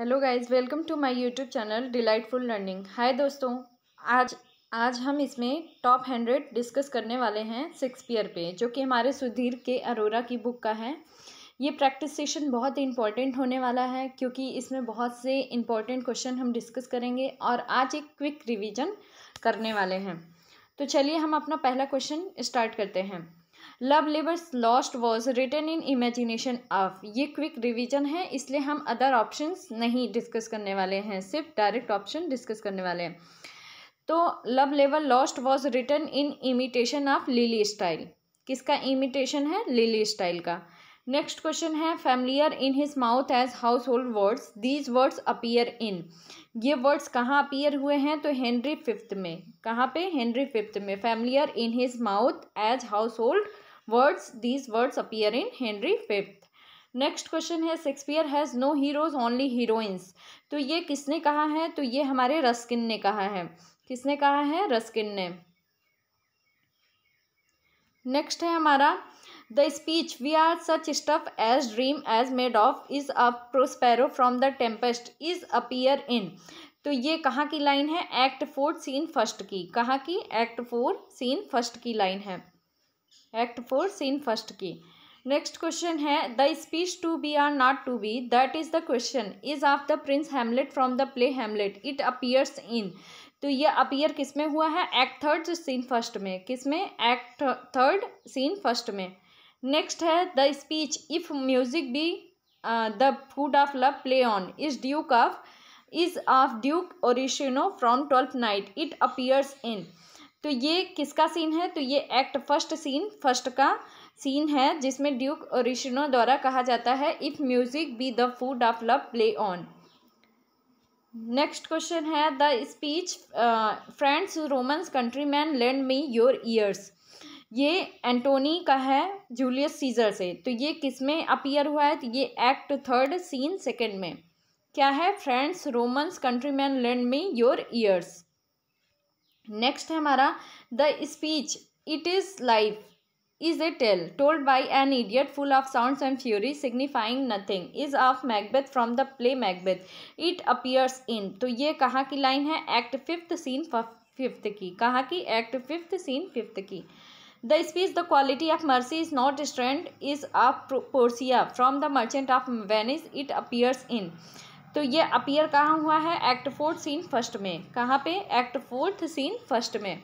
Hello guys welcome to my YouTube channel delightful learning hi दोस्तों आज आज हम इसमें टॉप हंड्रेड डिस्कस करने वाले हैं शेक्सपियर पे जो कि हमारे सुधीर के अरोरा की बुक का है ये प्रैक्टिस सेशन बहुत इंपॉर्टेंट होने वाला है क्योंकि इसमें बहुत से इंपॉर्टेंट क्वेश्चन हम डिस्कस करेंगे और आज एक क्विक रिविजन करने वाले हैं तो चलिए हम अपना पहला क्वेश्चन स्टार्ट करते हैं love livers lost was return in imagination of ये क्विक रिविजन है इसलिए हम अदर ऑप्शन नहीं डिस्कस करने वाले हैं सिर्फ डायरेक्ट ऑप्शन डिस्कस करने वाले हैं तो लव लेवर lost was return in imitation of Lyly style किसका इमिटेशन है लिली स्टाइल का नेक्स्ट क्वेश्चन है familiar in his mouth as household words these words appear in ये वर्ड्स कहाँ अपीयर हुए हैं तो हेनरी फिफ्थ में कहाँ पे हेनरी फिफ्थ में familiar in his mouth as household words these words appear in Henry fifth next question है Shakespeare has no heroes only heroines तो ये किसने कहा है तो ये हमारे रस्किन ने कहा है किसने कहा है रस्किन ने नेक्स्ट है हमारा the speech we are such stuff as dream as made of is a Prospero from the Tempest is appear in तो ये कहाँ की लाइन है एक्ट फोर सीन फर्स्ट की कहाँ की एक्ट फोर सीन फर्स्ट की लाइन है एक्ट फोर सीन फर्स्ट की नेक्स्ट क्वेश्चन है the speech to be or not to be that is the question is of the prince Hamlet from the play Hamlet it appears in तो ये appear किस में हुआ है act third scene first में किस में एक्ट थर्ड सीन फर्स्ट में नेक्स्ट है the speech if music be the food of love play on is duke of is of duke Orsino from twelfth night it appears in तो ये किसका scene है तो ये एक्ट फर्स्ट सीन फर्स्ट का scene है जिसमें ड्यूक ओरिशिनो द्वारा कहा जाता है if music be the food of love play on next question है the speech friends Romans countrymen lend me your ears ये एंटोनी का है जूलियस सीजर से तो ये किस में अपीयर हुआ है तो ये एक्ट थर्ड सीन सेकेंड में क्या है friends Romans countrymen lend me your ears next है हमारा the speech it is life is a tale told by an idiot full of sound and fury signifying nothing is of Macbeth from the play Macbeth it appears in तो ये कहाँ की line है act fifth scene fifth की कहाँ की act fifth scene fifth की the speech the quality of mercy is not strained is of Portia from the Merchant of Venice it appears in तो ये अपियर कहाँ हुआ है एक्ट फोर्थ सीन फर्स्ट में कहाँ पे एक्ट फोर्थ सीन फर्स्ट में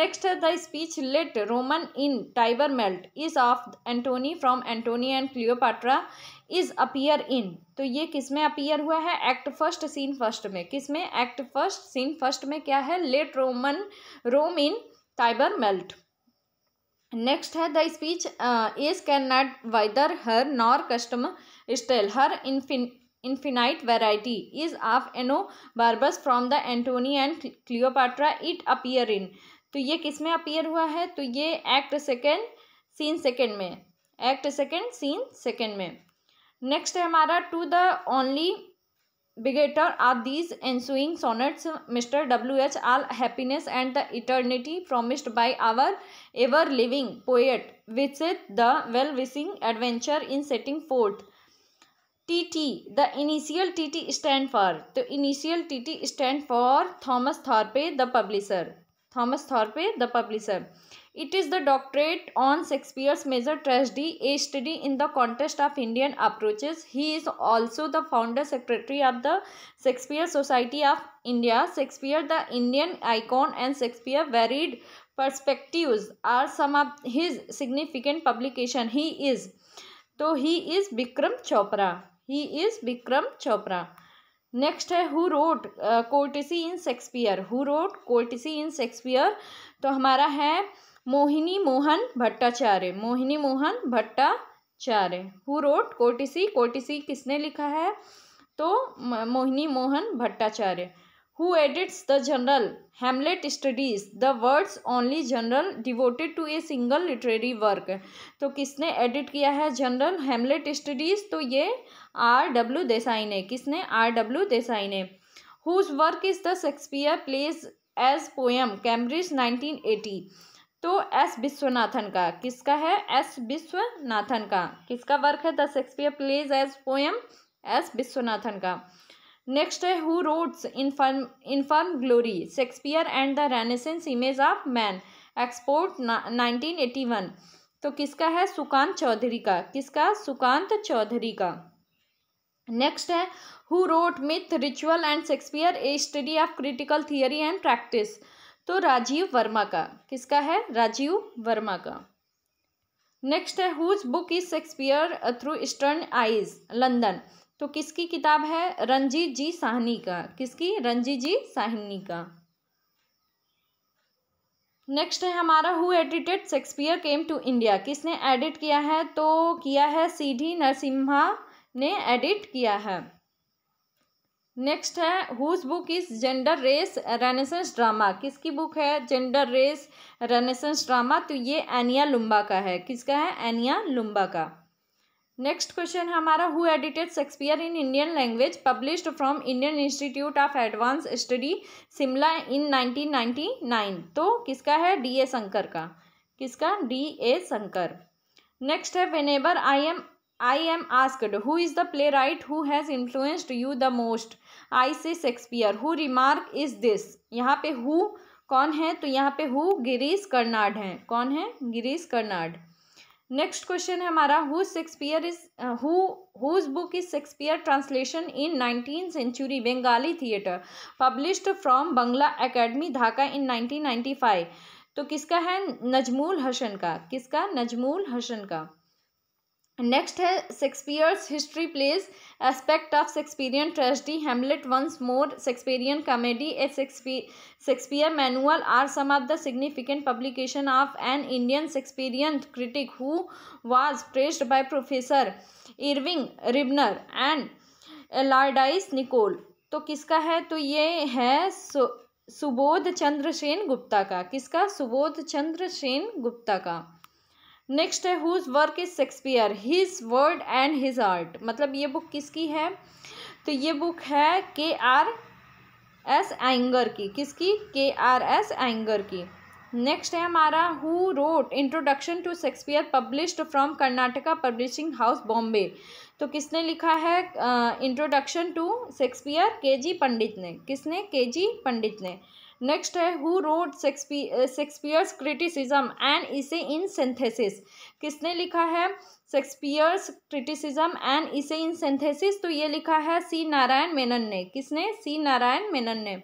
नेक्स्ट है the speech let Roman in Tiber melt is of Antony from Antony and Cleopatra is appear in तो ये किस में अपियर हुआ है एक्ट फर्स्ट सीन फर्स्ट में किस में एक्ट फर्स्ट सीन फर्स्ट में क्या है let Roman Rome in Tiber melt next है the speech is can not wither her nor custom stale her variety is of Enobarbus from the Antony and Cleopatra it appear in तो ये किस में appear हुआ है तो ये act second scene second में एक्ट सेकेंड सीन सेकेंड में नेक्स्ट है हमारा to the only begetter are these ensuing sonnets mister W H all happiness and the eternity promised by our ever living poet with the well wishing adventurer in setting forth TT, the initial TT stand for, the initial TT stand for Thomas Thorpe, the publisher. Thomas Thorpe, the publisher. It is the doctorate on Shakespeare's major tragedy, a study in the context of Indian approaches. He is also the founder secretary of the Shakespeare Society of India. Shakespeare, the Indian icon, and Shakespeare varied perspectives are some of his significant publication. He is, so he is Vikram Chopra. He is Vikram Chopra next है who wrote courtesy in Shakespeare who wrote courtesy in Shakespeare तो हमारा है Mohini Mohan Bhattacharya Mohini Mohan Bhattacharya who wrote courtesy courtesy किसने लिखा है तो Mohini Mohan Bhattacharya who edits the journal Hamlet studies the world's only journal devoted to a single literary work तो किसने एडिट किया है जनरल हेमलेट स्टडीज़ तो ये आर डब्ल्यू देसाई ने किसने आर डब्ल्यू देसाई ने whose work is the Shakespeare plays as poem Cambridge nineteen eighty तो एस विश्वनाथन का किसका है एस विश्वनाथन का किसका वर्क है the Shakespeare plays as poem S Viswanathan का नेक्स्ट है who roads inform inform glory Shakespeare and the Renaissance image of man export nineteen eighty one तो किसका है सुकांत चौधरी का किसका सुकांत चौधरी का नेक्स्ट है who wrote myth ritual and Shakespeare a study of critical theory and practice तो राजीव वर्मा का किसका है राजीव वर्मा का नेक्स्ट है whose book is Shakespeare through eastern eyes London तो किसकी किताब है रंजीत जी साहनी का किसकी रंजीत जी साहनी का नेक्स्ट है हमारा who edited Shakespeare came to India किसने एडिट किया है तो किया है सी डी नरसिम्हा ने एडिट किया है नेक्स्ट है whose book is gender race renaissance drama किसकी बुक है जेंडर रेस रेनेसेंस ड्रामा तो ये एनिया लुम्बा का है किसका है एनिया लुम्बा का नेक्स्ट क्वेश्चन हमारा who edited Shakespeare in Indian language published from Indian Institute of advance study Shimla in nineteen nine तो किसका है डी ए शंकर का किसका डी ए शंकर नेक्स्ट है whenever I am I am asked who is the playwright who has influenced you the most I say Shakespeare who remark is this यहाँ पे who कौन है तो यहाँ पे हु गिरीश कर्नाड हैं कौन है गिरीश कर्नाड नेक्स्ट क्वेश्चन है हमारा who Shakespeare is who whose book is Shakespeare translation in nineteen century Bengali theatre published from Bangla academy Dhaka in nineteen ninety five तो किसका है नजमुल हसन का किसका नजमुल हसन का नेक्स्ट है Shakespeare's history plays aspect of Shakespearean tragedy Hamlet once more Shakespearean comedy a Shakespeare manual are some of the significant publication of an Indian Shakespearean critic who was praised by professor Irving Ribner and Allardyce Nicoll तो किसका है तो ये है सुबोध चंद्र सेन गुप्ता का किसका सुबोध चंद्र सेन गुप्ता का next है whose work is Shakespeare his world and his art मतलब ये बुक किसकी है तो ये बुक है के आर एस एंगर की किसकी के आर एस एंगर की नेक्स्ट है हमारा who wrote introduction to Shakespeare published from Karnataka publishing house Bombay तो किसने लिखा है इंट्रोडक्शन टू शेक्सपियर के जी पंडित ने किसने के जी पंडित ने नेक्स्ट है who wrote Shakespeare's criticism and essay in synthesis किसने लिखा है Shakespeare's criticism and essay in synthesis तो ये लिखा है सी नारायण मेनन ने किसने सी नारायण मेनन ने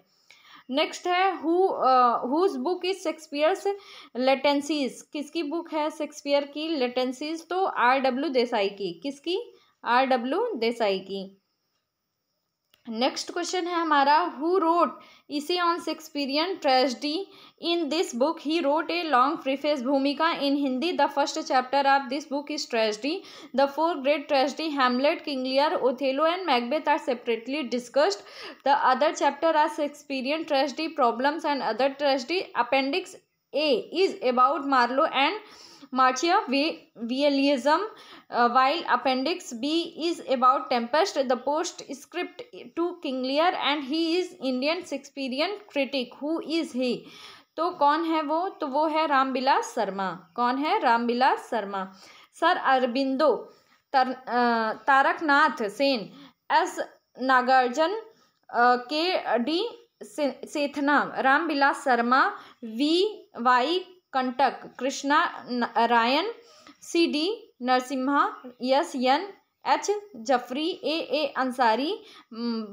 नेक्स्ट है whose book is Shakespeare's latencies किसकी बुक है शेक्सपियर की लेटेंसीज तो आर डब्ल्यू देसाई की किसकी आर डब्ल्यू देसाई की नेक्स्ट क्वेश्चन है हमारा who wrote essay on Shakespearean tragedy in this book he wrote a long preface भूमिका in Hindi the first chapter of this book is tragedy the four great tragedy Hamlet King Lear Othello and Macbeth are separately discussed the other chapter are Shakespearean tragedy problems and other tragedy appendix A is about Marlowe and Martia Vielism, uh, while Appendix B is about Tempest, the postscript to King Lear, and he is Indian Shakespearean critic. Who is he? तो कौन है वो तो वो है रामबिलास शर्मा कौन है Rambilas Sharma sir Aurobindo तर, Taraknath Sen S Nagarajan K D Sethna Rambilas Sharma V Y Kantak Krishna Rayan C D Narasimha S N H Jafri A A Ansari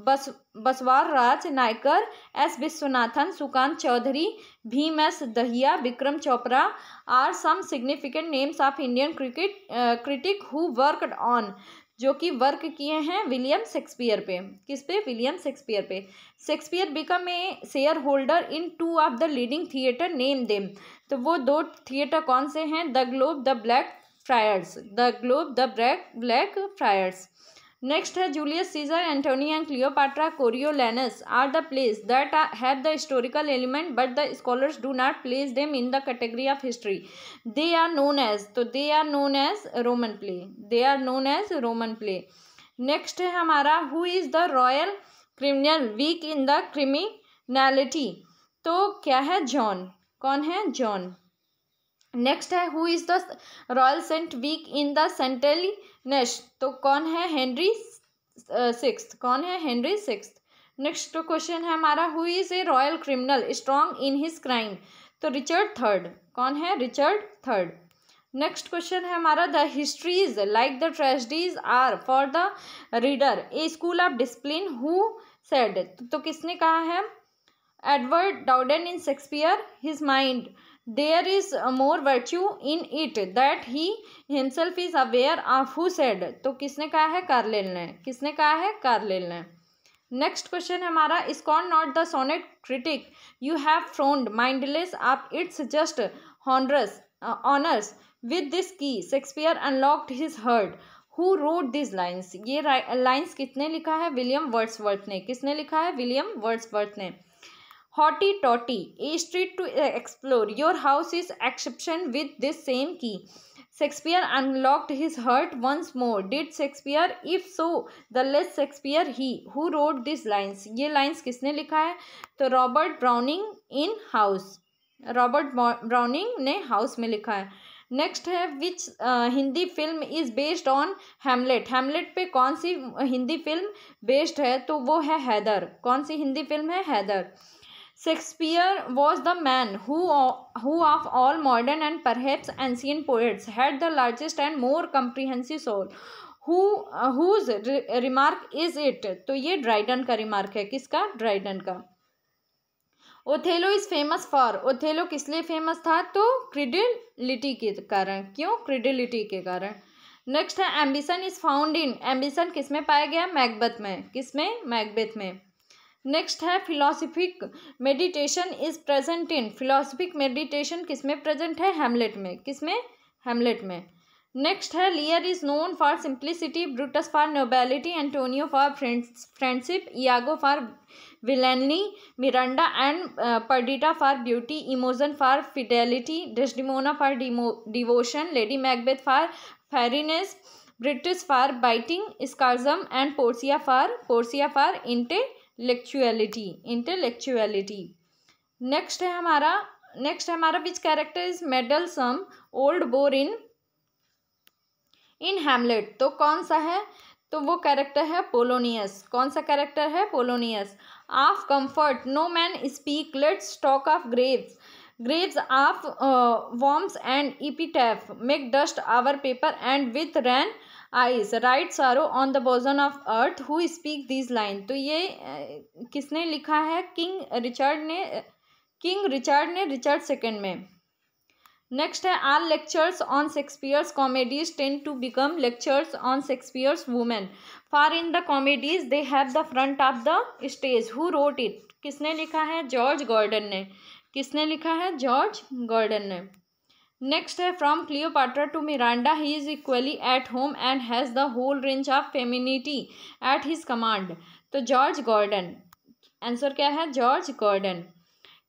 बस Basavaraj Naikar S Viswanathan Sukanta Chaudhuri Bhim S Dahiya Vikram Chopra are some significant names of Indian cricket critic who worked on जो कि वर्क किए हैं विलियम शेक्सपियर पे किस पे विलियम शेक्सपियर पे Shakespeare become a shareholder in two of the leading theatre name them तो वो दो थिएटर कौन से हैं the Globe the Blackfriars the Globe the black Blackfriars next है Julius Caesar Antony and Cleopatra Coriolanus are the plays that have the historical element but the scholars do not place them in the category of history they are known as तो they are known as Roman play they are known as Roman play next है हमारा who is the royal criminal weak in the criminality तो क्या है John कौन है John next है who is the royal saint weak in the saintliness तो कौन है हेनरी सिक्स uh, कौन है हेनरी सिक्स नेक्स्ट क्वेश्चन है हमारा who is a royal criminal strong in his crime तो रिचर्ड थर्ड कौन है रिचर्ड थर्ड नेक्स्ट क्वेश्चन है हमारा the histories like the tragedies are for the reader a school of discipline who said तो किसने कहा है Edward Dowden in Shakespeare his mind there is more virtue in it that he himself is aware of who said तो किसने कहा है कार्लेल ने किसने कहा है कार्लेल ने नेक्स्ट क्वेश्चन है हमारा is not the sonnet critic you have frowned mindless of its just honours honours with this key Shakespeare unlocked his heart who wrote this lines ये लाइन्स कितने लिखा है विलियम वर्ड्सवर्थ ने किसने लिखा है विलियम वर्ड्सवर्थ ने hoity toity a street to explore your house is exception with this same key Shakespeare unlocked his heart once more did Shakespeare if so the less Shakespeare he who wrote this lines ये lines किसने लिखा है तो Robert Browning in House Robert Browning ने House में लिखा है next है which Hindi film is based on Hamlet Hamlet पे कौन सी हिंदी फिल्म बेस्ड है तो वो है हैदर कौन सी हिंदी फिल्म है Haider Shakespeare was the man who of all modern and perhaps ancient poets had the largest and more comprehensive soul whose remark is it तो ये ड्राइडन का रिमार्क है किसका ड्राइडन का Othello is famous for Othello किस लिए famous था तो क्रिडिलिटी के कारण क्यों क्रिडिलिटी के कारण नेक्स्ट है ambition is found in ambition किस में पाया गया मैकबथ में किस में मैकबेथ में नेक्स्ट है philosophic meditation is present in philosophic meditation किस में प्रेजेंट है हेमलेट में किस में हेमलेट में नेक्स्ट है Lear is known for simplicity Brutus for nobility Antonio for friendship Iago for villainy Miranda and Perdita for beauty Imogen for fidelity Desdemona for devotion Lady Macbeth for fieriness Beatrice for biting sarcasm and Portia for Portia for intellectuality intellectuality next है हमारा next हमारा which character is meddlesome old bore in in Hamlet तो कौन सा है तो वो character है पोलोनियस कौन सा कैरेक्टर है Polonius of comfort no man speak let's talk of graves graves of worms and epitaph make dust our paper and with rainy eyes write sorrow on the bosom of earth who speak these line तो ये किसने लिखा है King Richard ने King Richard ने Richard second में next है all lectures on Shakespeare's comedies tend to become lectures on Shakespeare's women far in the comedies they have the front of the stage who wrote it किसने लिखा है George Gordon ने किसने लिखा है George Gordon ने next है from Cleopatra to Miranda he is equally at home and has the whole range of femininity at his command तो जॉर्ज गॉर्डन आंसर क्या है George Gordon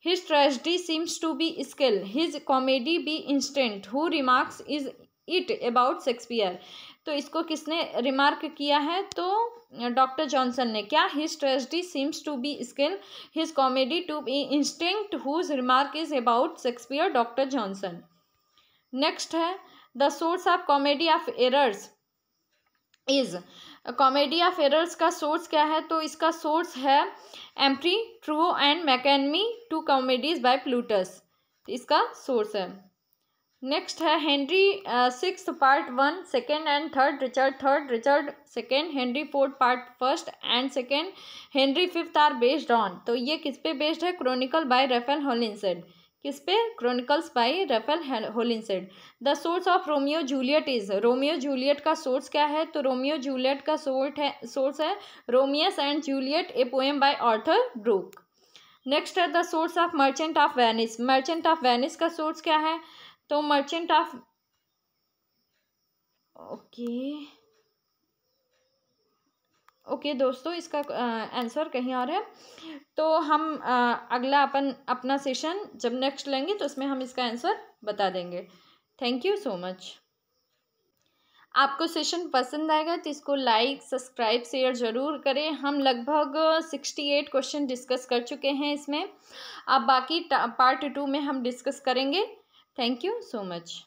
his tragedy seems to be skill his comedy be instant who remarks is it about Shakespeare तो इसको किसने remark किया है तो doctor Johnson ने क्या his tragedy seems to be skill his comedy to be instant whose remark is about Shakespeare doctor Johnson next है the source of comedy of errors is comedy of errors का source क्या है तो इसका source है Amphitruo and Menaechmi two comedies by Plautus इसका source है next है Henry six part one second and third Richard third Richard second Henry fourth part first and second Henry fifth are based on तो ये किस पे based है Chronicle bye रेफेल Holinshed किस पे chronicles by Raphael Holinshed the source of Romeo Juliet is Romeo Juliet का source क्या है तो रोमियो जूलियट का सोर्स है सोर्स है Romeus and Juliet a poem by Arthur Brooke next है the source of Merchant of Venice Merchant of Venice का source क्या है तो Merchant of okay okay okay, दोस्तों इसका आंसर कहीं और है तो हम आ, अगला अपन अपना सेशन जब नेक्स्ट लेंगे तो उसमें हम इसका आंसर बता देंगे थैंक यू सो मच आपको सेशन पसंद आएगा तो इसको लाइक सब्सक्राइब शेयर ज़रूर करें हम लगभग सिक्सटी एट क्वेश्चन डिस्कस कर चुके हैं इसमें अब बाकी पार्ट टू में हम डिस्कस करेंगे थैंक यू सो मच